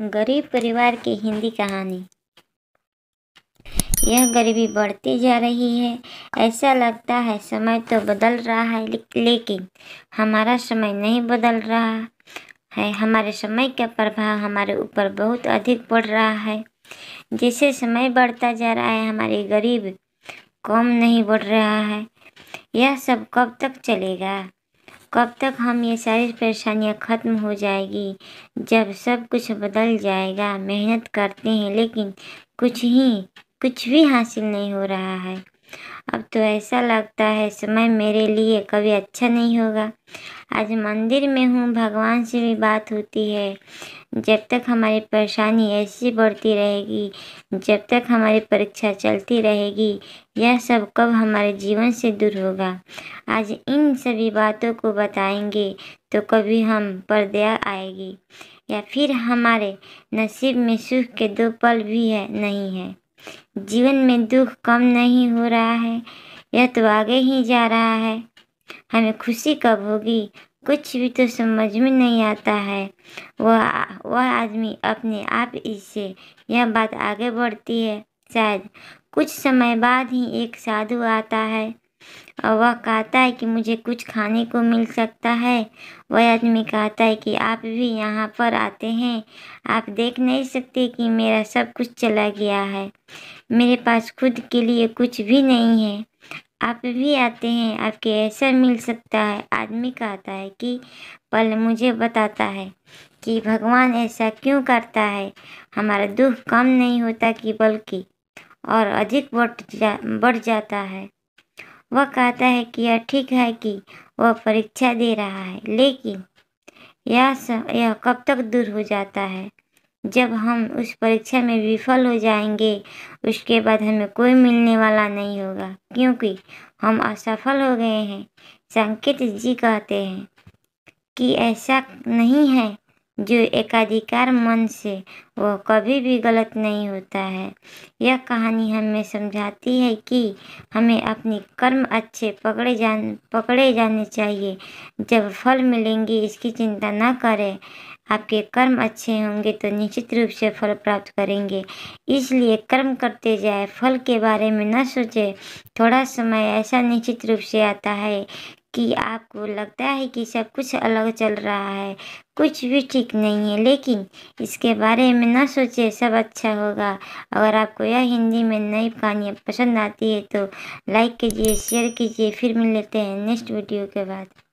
गरीब परिवार की हिंदी कहानी यह गरीबी बढ़ती जा रही है ऐसा लगता है समय तो बदल रहा है लेकिन हमारा समय नहीं बदल रहा है हमारे समय का प्रभाव हमारे ऊपर बहुत अधिक पड़ रहा है जैसे समय बढ़ता जा रहा है हमारे गरीब कम नहीं बढ़ रहा है यह सब कब तक चलेगा कब तक हम ये सारी परेशानियाँ ख़त्म हो जाएगी जब सब कुछ बदल जाएगा मेहनत करते हैं लेकिन कुछ ही कुछ भी हासिल नहीं हो रहा है अब तो ऐसा लगता है समय मेरे लिए कभी अच्छा नहीं होगा आज मंदिर में हूँ भगवान से भी बात होती है जब तक हमारी परेशानी ऐसी बढ़ती रहेगी जब तक हमारी परीक्षा चलती रहेगी यह सब कब हमारे जीवन से दूर होगा आज इन सभी बातों को बताएंगे तो कभी हम दया आएगी या फिर हमारे नसीब में सुख के दो पल भी है नहीं है जीवन में दुख कम नहीं हो रहा है यह तो आगे ही जा रहा है हमें खुशी कब होगी कुछ भी तो समझ में नहीं आता है वह वह आदमी अपने आप इससे यह बात आगे बढ़ती है शायद कुछ समय बाद ही एक साधु आता है और वह कहता है कि मुझे कुछ खाने को मिल सकता है वह आदमी कहता है कि आप भी यहाँ पर आते हैं आप देख नहीं सकते कि मेरा सब कुछ चला गया है मेरे पास खुद के लिए कुछ भी नहीं है आप भी आते हैं आपके ऐसा मिल सकता है आदमी कहता है कि पल मुझे बताता है कि भगवान ऐसा क्यों करता है हमारा दुख कम नहीं होता कि बल्कि और अधिक बढ़ जा बढ़ जाता है वह कहता है कि यह ठीक है कि वह परीक्षा दे रहा है लेकिन यह यह कब तक दूर हो जाता है जब हम उस परीक्षा में विफल हो जाएंगे उसके बाद हमें कोई मिलने वाला नहीं होगा क्योंकि हम असफल हो गए हैं संकेत जी कहते हैं कि ऐसा नहीं है जो एकाधिकार मन से वह कभी भी गलत नहीं होता है यह कहानी हमें समझाती है कि हमें अपने कर्म अच्छे पकड़े जान पकड़े जाने चाहिए जब फल मिलेंगे इसकी चिंता ना करें आपके कर्म अच्छे होंगे तो निश्चित रूप से फल प्राप्त करेंगे इसलिए कर्म करते जाए फल के बारे में न सोचें थोड़ा समय ऐसा निश्चित रूप से आता है कि आपको लगता है कि सब कुछ अलग चल रहा है कुछ भी ठीक नहीं है लेकिन इसके बारे में ना सोचे सब अच्छा होगा अगर आपको यह हिंदी में नई कहानियाँ पसंद आती है तो लाइक कीजिए शेयर कीजिए फिर मिल लेते हैं नेक्स्ट वीडियो के बाद